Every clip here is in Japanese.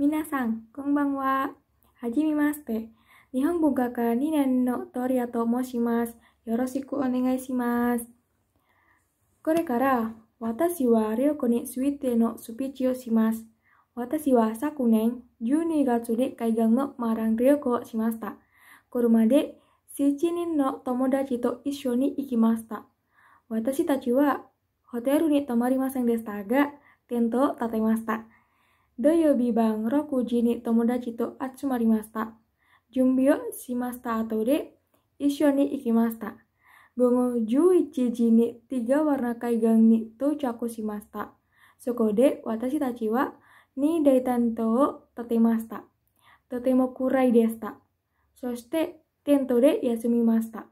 皆さん、こんばんは。はじめまして。日本文学科2年のトリアと申します。よろしくお願いします。これから、私はリョについてのスピーチをします。私は昨年12月で海岸のマラン旅行をしました。車で7人の友達と一緒に行きました。私たちはホテルに泊まりませんでしたが、テントを建てました。土曜日晩6時に友達と集まりました。準備をしました後で一緒に行きました。午後11時に tiga warna 海岸に到着しました。そこで私たちは二大担当を立てました。とても暗いでした。そしてテントで休みました。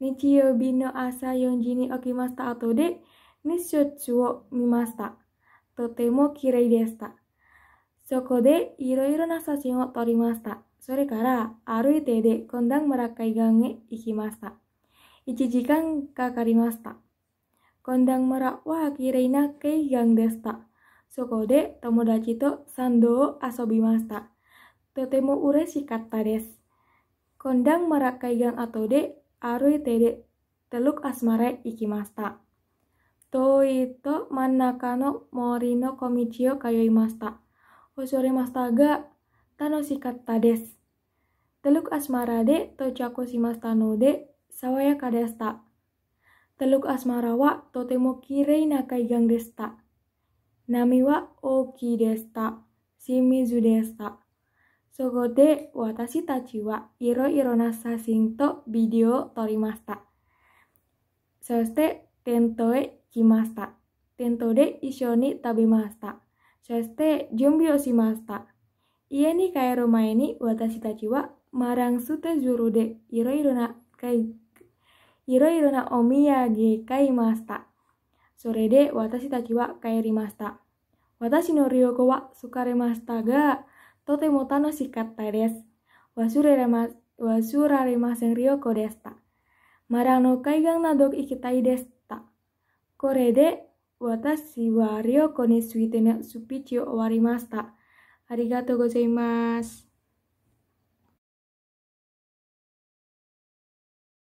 日曜日の朝4時に起きました後で日出を見ました。とても綺麗でした。そこでいろいろな写真を撮りました。それから歩いてで今段村海岸へ行きました。1時間かかりました。今段村は綺麗な海岸でした。そこで友達と山道を遊びました。とても嬉しかったです。今段村海岸後で歩いてで Teluk Asmara へ行きました。遠いと真ん中の森の小道を通いました。Hoshore mastaga tanoshikatta desu. Teluk asmara de tochaku shimasta no de sawayaka desta. Teluk asmara wa totemo kirei na kaigang desta. Nami wa oki desta. Shimizu desta. そこで私たちはいろいろな写真とビデオを撮りました。そしてテントへ来ました。テントで一緒に食べました。そして準備をしました。家に帰る前に私たちはマランステジュルでいろいろな、いろいろなお土産買いました。それで私たちは帰りました。私の旅行は疲れましたが、とても楽しかったです。忘れま忘れません旅行でした。マラの海岸など行きたいです。これで私はりょうこについてのスピーチを終わりました。ありがとうございます。